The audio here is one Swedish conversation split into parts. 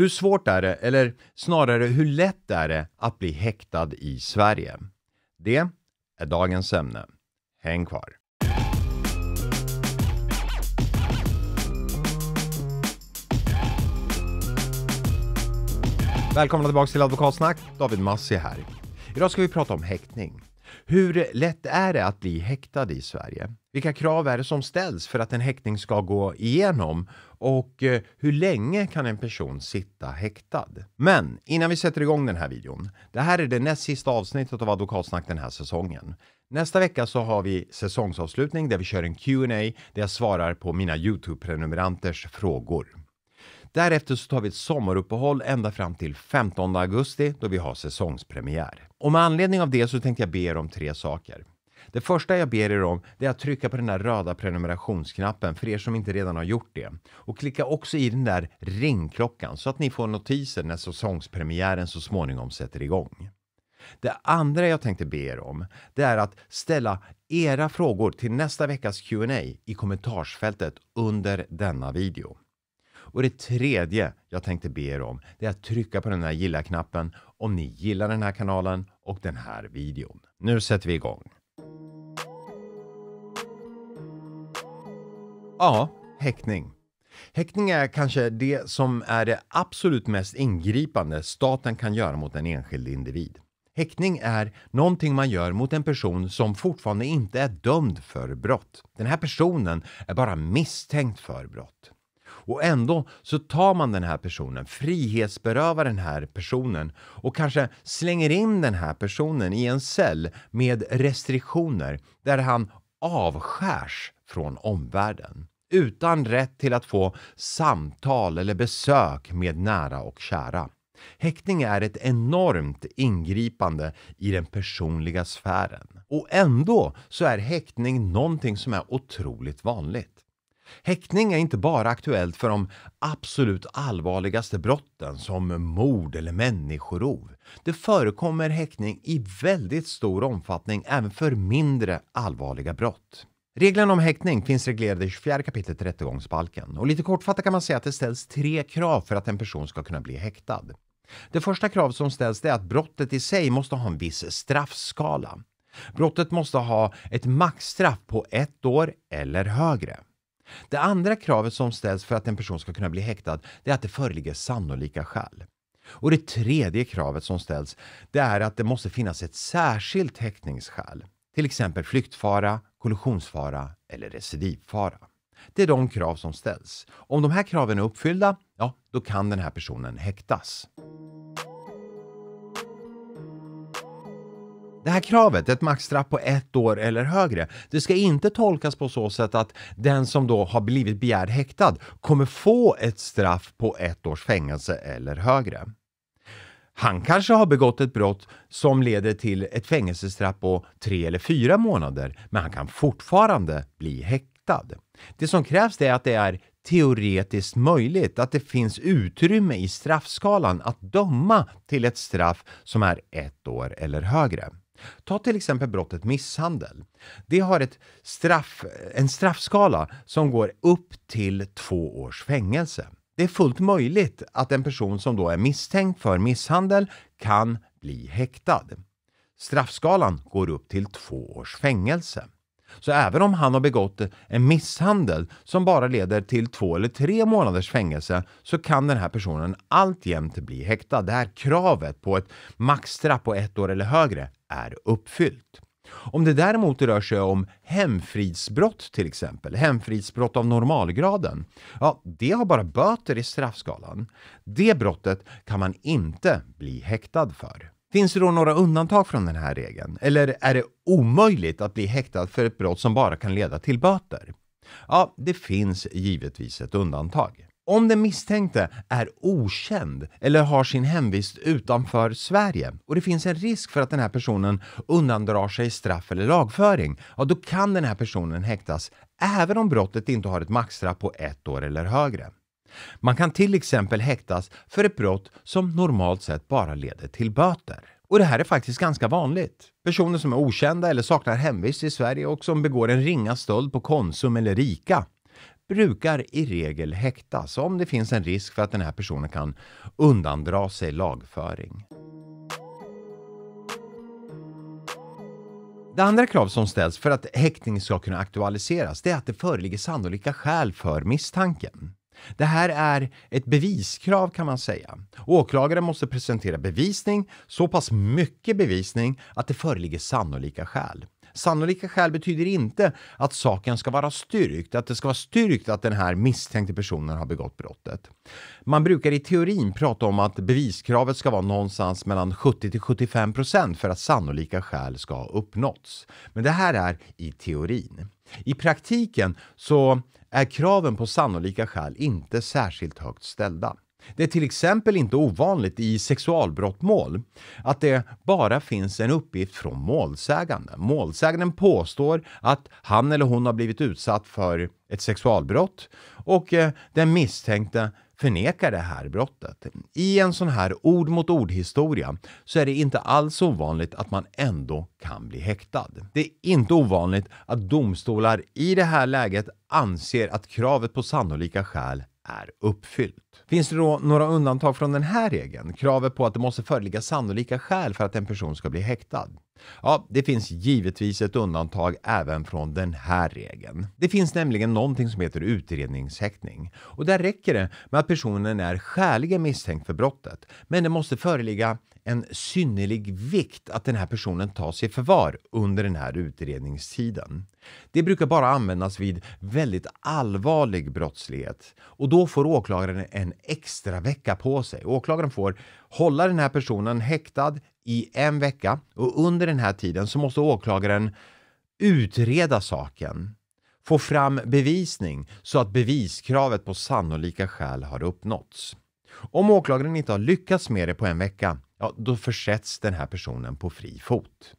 Hur svårt är det, eller snarare hur lätt är det att bli häktad i Sverige? Det är dagens ämne. Häng kvar! Välkomna tillbaka till Advokatsnack. David Massi här. Idag ska vi prata om häktning. Hur lätt är det att bli häktad i Sverige? Vilka krav är det som ställs för att en häktning ska gå igenom? Och eh, hur länge kan en person sitta häktad? Men innan vi sätter igång den här videon. Det här är det näst sista avsnittet av Advokatsnack den här säsongen. Nästa vecka så har vi säsongsavslutning där vi kör en Q&A där jag svarar på mina YouTube-prenumeranters frågor. Därefter så tar vi ett sommaruppehåll ända fram till 15 augusti då vi har säsongspremiär. Och med anledning av det så tänkte jag be er om tre saker. Det första jag ber er om det är att trycka på den där röda prenumerationsknappen för er som inte redan har gjort det. Och klicka också i den där ringklockan så att ni får notiser när säsongspremiären så småningom sätter igång. Det andra jag tänkte be er om, det är att ställa era frågor till nästa veckas Q&A i kommentarsfältet under denna video. Och det tredje jag tänkte be er om, det är att trycka på den här gilla-knappen om ni gillar den här kanalen och den här videon. Nu sätter vi igång. Ja, häktning. Häktning är kanske det som är det absolut mest ingripande staten kan göra mot en enskild individ. Häktning är någonting man gör mot en person som fortfarande inte är dömd för brott. Den här personen är bara misstänkt för brott. Och ändå så tar man den här personen, frihetsberövar den här personen och kanske slänger in den här personen i en cell med restriktioner där han avskärs från omvärlden utan rätt till att få samtal eller besök med nära och kära. Häktning är ett enormt ingripande i den personliga sfären. Och ändå så är häktning någonting som är otroligt vanligt. Häktning är inte bara aktuellt för de absolut allvarligaste brotten som mord eller människorov. Det förekommer häktning i väldigt stor omfattning även för mindre allvarliga brott. Reglerna om häktning finns reglerade i 24 kapitlet rättegångsbalken och lite kortfattat kan man säga att det ställs tre krav för att en person ska kunna bli häktad. Det första krav som ställs är att brottet i sig måste ha en viss straffskala. Brottet måste ha ett maxstraff på ett år eller högre. Det andra kravet som ställs för att en person ska kunna bli häktad det är att det föreligger sannolika skäl. Och det tredje kravet som ställs det är att det måste finnas ett särskilt häktningsskäl, till exempel flyktfara, kollisionsfara eller recidivfara. Det är de krav som ställs. Om de här kraven är uppfyllda, ja, då kan den här personen häktas. Det här kravet, ett maxstraff på ett år eller högre, det ska inte tolkas på så sätt att den som då har blivit begärd häktad kommer få ett straff på ett års fängelse eller högre. Han kanske har begått ett brott som leder till ett fängelsestraff på tre eller fyra månader, men han kan fortfarande bli häktad. Det som krävs är att det är teoretiskt möjligt, att det finns utrymme i straffskalan att döma till ett straff som är ett år eller högre. Ta till exempel brottet misshandel. Det har ett straff, en straffskala som går upp till två års fängelse. Det är fullt möjligt att en person som då är misstänkt för misshandel kan bli häktad. Straffskalan går upp till två års fängelse. Så även om han har begått en misshandel som bara leder till två eller tre månaders fängelse så kan den här personen alltjämt bli häktad. Det här kravet på ett maxstraff på ett år eller högre är uppfyllt. Om det däremot rör sig om hemfridsbrott till exempel, hemfridsbrott av normalgraden, ja, det har bara böter i straffskalan. Det brottet kan man inte bli häktad för. Finns det då några undantag från den här regeln? Eller är det omöjligt att bli häktad för ett brott som bara kan leda till böter? Ja, det finns givetvis ett undantag. Om den misstänkte är okänd eller har sin hemvist utanför Sverige och det finns en risk för att den här personen undandrar sig straff eller lagföring, ja då kan den här personen häktas även om brottet inte har ett maxstraff på ett år eller högre. Man kan till exempel häktas för ett brott som normalt sett bara leder till böter. Och det här är faktiskt ganska vanligt. Personer som är okända eller saknar hemvist i Sverige och som begår en ringa stöld på Konsum eller Rika brukar i regel häktas om det finns en risk för att den här personen kan undandra sig lagföring. Det andra krav som ställs för att häktning ska kunna aktualiseras det är att det föreligger sannolika skäl för misstanken. Det här är ett beviskrav kan man säga. Åklagaren måste presentera bevisning, så pass mycket bevisning att det föreligger sannolika skäl. Sannolika skäl betyder inte att saken ska vara styrkt, att det ska vara styrkt att den här misstänkte personen har begått brottet. Man brukar i teorin prata om att beviskravet ska vara någonstans mellan 70 till 75 procent för att sannolika skäl ska ha uppnåtts. Men det här är i teorin. I praktiken så är kraven på sannolika skäl inte särskilt högt ställda. Det är till exempel inte ovanligt i sexualbrottmål att det bara finns en uppgift från målsäganden. Målsäganden påstår att han eller hon har blivit utsatt för ett sexualbrott och eh, den misstänkte förnekar det här brottet. I en sån här ord mot ord historia så är det inte alls ovanligt att man ändå kan bli häktad. Det är inte ovanligt att domstolar i det här läget anser att kravet på sannolika skäl är uppfyllt. Finns det då några undantag från den här regeln? Kravet på att det måste föreligga sannolika skäl för att en person ska bli häktad. Ja, det finns givetvis ett undantag även från den här regeln. Det finns nämligen någonting som heter utredningshäktning och där räcker det med att personen är skäligen misstänkt för brottet, men det måste föreligga en synnerlig vikt att den här personen tas i förvar under den här utredningstiden. Det brukar bara användas vid väldigt allvarlig brottslighet och då får åklagaren en extra vecka på sig. Åklagaren får hålla den här personen häktad i en vecka och under den här tiden så måste åklagaren utreda saken få fram bevisning så att beviskravet på sannolika skäl har uppnåtts. Om åklagaren inte har lyckats med det på en vecka ja, då försätts den här personen på fri fot.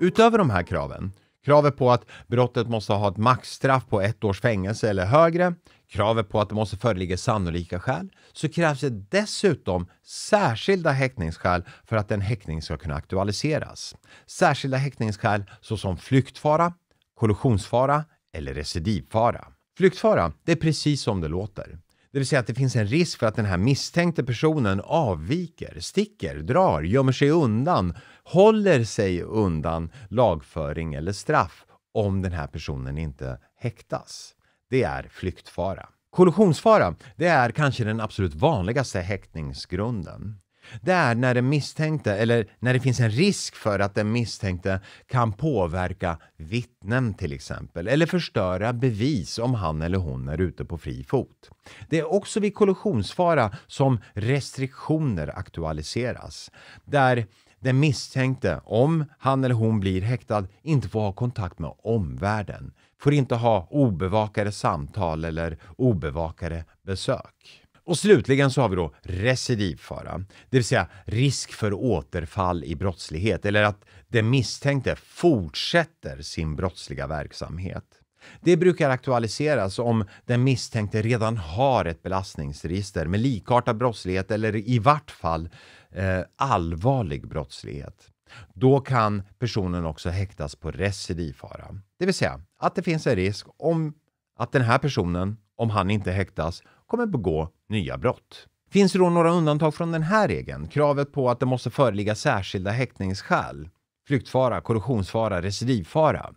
Utöver de här kraven, kravet på att brottet måste ha ett maxstraff på ett års fängelse eller högre, kravet på att det måste föreligga sannolika skäl, så krävs det dessutom särskilda häktningsskäl för att en häktning ska kunna aktualiseras. Särskilda häktningsskäl såsom flyktfara, kollisionsfara eller recidivfara. Flyktfara, det är precis som det låter. Det vill säga att det finns en risk för att den här misstänkte personen avviker, sticker, drar, gömmer sig undan, håller sig undan lagföring eller straff om den här personen inte häktas. Det är flyktfara. Kollisionsfara, det är kanske den absolut vanligaste häktningsgrunden. Det är när den misstänkte, eller när det finns en risk för att den misstänkte kan påverka vittnen till exempel, eller förstöra bevis om han eller hon är ute på fri fot. Det är också vid kollisionsfara som restriktioner aktualiseras, där den misstänkte, om han eller hon blir häktad, inte får ha kontakt med omvärlden, får inte ha obevakade samtal eller obevakade besök. Och slutligen så har vi då recidivfara, det vill säga risk för återfall i brottslighet eller att den misstänkte fortsätter sin brottsliga verksamhet. Det brukar aktualiseras om den misstänkte redan har ett belastningsregister med likartad brottslighet eller i vart fall eh, allvarlig brottslighet. Då kan personen också häktas på recidivfara, det vill säga att det finns en risk om att den här personen, om han inte häktas, kommer begå nya brott. Finns det då några undantag från den här regeln? Kravet på att det måste föreligga särskilda häktningsskäl? Flyktfara, korruptionsfara, recidivfara?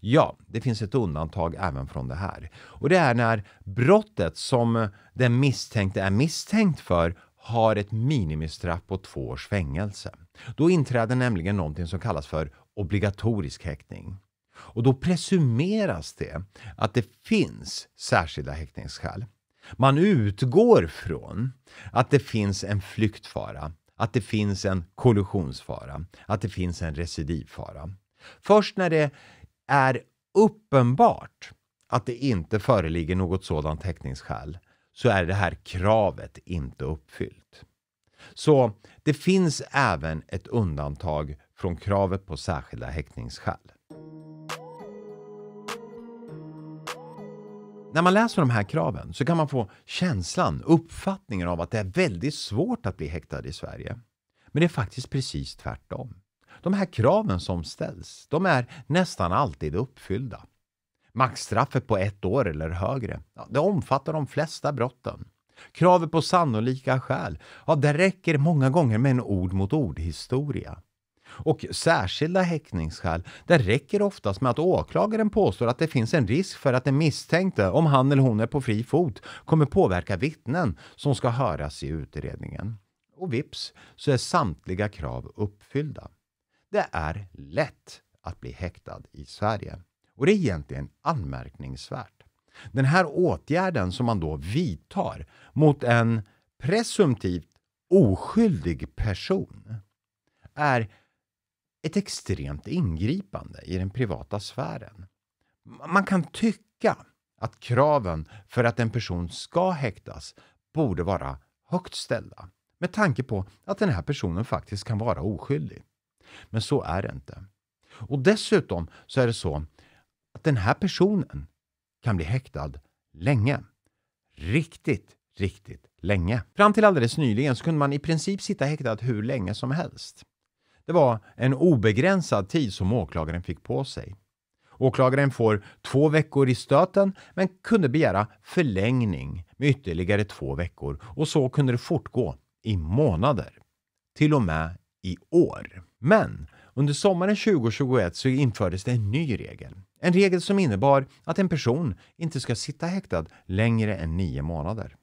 Ja, det finns ett undantag även från det här. Och det är när brottet som den misstänkte är misstänkt för har ett minimistraff på två års fängelse. Då inträder nämligen någonting som kallas för obligatorisk häktning. Och då presumeras det att det finns särskilda häktningsskäl. Man utgår från att det finns en flyktfara, att det finns en kollisionsfara, att det finns en recidivfara. Först när det är uppenbart att det inte föreligger något sådant täckningsskäl så är det här kravet inte uppfyllt. Så det finns även ett undantag från kravet på särskilda häktningsskäl. när man läser de här kraven så kan man få känslan, uppfattningen av att det är väldigt svårt att bli häktad i Sverige. Men det är faktiskt precis tvärtom. De här kraven som ställs, de är nästan alltid uppfyllda. Maxstraffet på ett år eller högre, ja, det omfattar de flesta brotten. Kravet på sannolika skäl, ja, det räcker många gånger med en ord mot ord-historia och särskilda häktningsskäl. Det räcker oftast med att åklagaren påstår att det finns en risk för att den misstänkte, om han eller hon är på fri fot, kommer påverka vittnen som ska höras i utredningen. Och vips så är samtliga krav uppfyllda. Det är lätt att bli häktad i Sverige. Och det är egentligen anmärkningsvärt. Den här åtgärden som man då vidtar mot en presumtivt oskyldig person är ett extremt ingripande i den privata sfären. Man kan tycka att kraven för att en person ska häktas borde vara högt ställda med tanke på att den här personen faktiskt kan vara oskyldig. Men så är det inte. Och dessutom så är det så att den här personen kan bli häktad länge. Riktigt, riktigt länge. Fram till alldeles nyligen så kunde man i princip sitta häktad hur länge som helst. Det var en obegränsad tid som åklagaren fick på sig. Åklagaren får två veckor i stöten men kunde begära förlängning med ytterligare två veckor och så kunde det fortgå i månader. Till och med i år. Men under sommaren 2021 så infördes det en ny regel. En regel som innebar att en person inte ska sitta häktad längre än nio månader.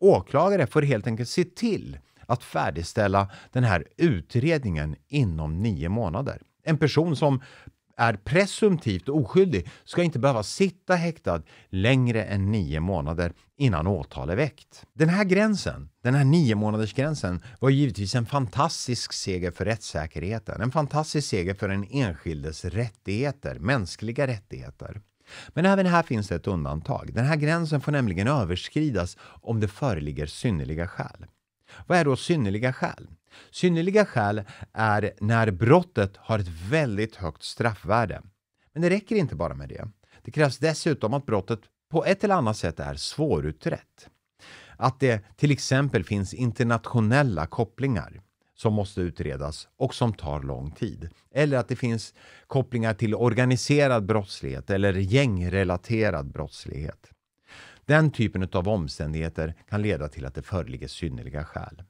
Åklagare får helt enkelt se till att färdigställa den här utredningen inom nio månader. En person som är presumtivt oskyldig ska inte behöva sitta häktad längre än nio månader innan åtal är väckt. Den här gränsen, den här nio månaders gränsen var givetvis en fantastisk seger för rättssäkerheten, en fantastisk seger för den enskildes rättigheter, mänskliga rättigheter. Men även här finns det ett undantag. Den här gränsen får nämligen överskridas om det föreligger synnerliga skäl. Vad är då synnerliga skäl? Synnerliga skäl är när brottet har ett väldigt högt straffvärde. Men det räcker inte bara med det. Det krävs dessutom att brottet på ett eller annat sätt är svårutrett. Att det till exempel finns internationella kopplingar som måste utredas och som tar lång tid. Eller att det finns kopplingar till organiserad brottslighet eller gängrelaterad brottslighet. Den typen av omständigheter kan leda till att det föreligger synnerliga skäl.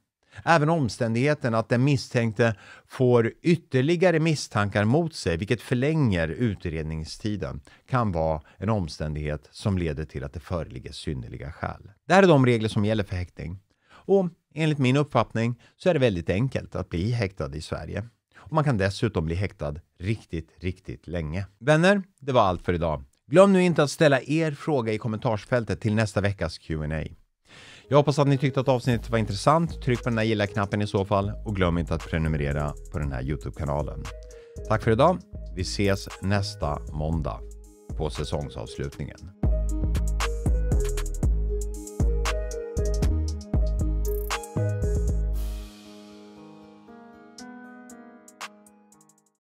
Även omständigheten att den misstänkte får ytterligare misstankar mot sig, vilket förlänger utredningstiden, kan vara en omständighet som leder till att det föreligger synnerliga skäl. Det här är de regler som gäller för häktning. Och enligt min uppfattning så är det väldigt enkelt att bli häktad i Sverige. Och man kan dessutom bli häktad riktigt, riktigt länge. Vänner, det var allt för idag. Glöm nu inte att ställa er fråga i kommentarsfältet till nästa veckas Q&A. Jag hoppas att ni tyckte att avsnittet var intressant. Tryck på den där gilla-knappen i så fall och glöm inte att prenumerera på den här Youtube-kanalen. Tack för idag. Vi ses nästa måndag på säsongsavslutningen.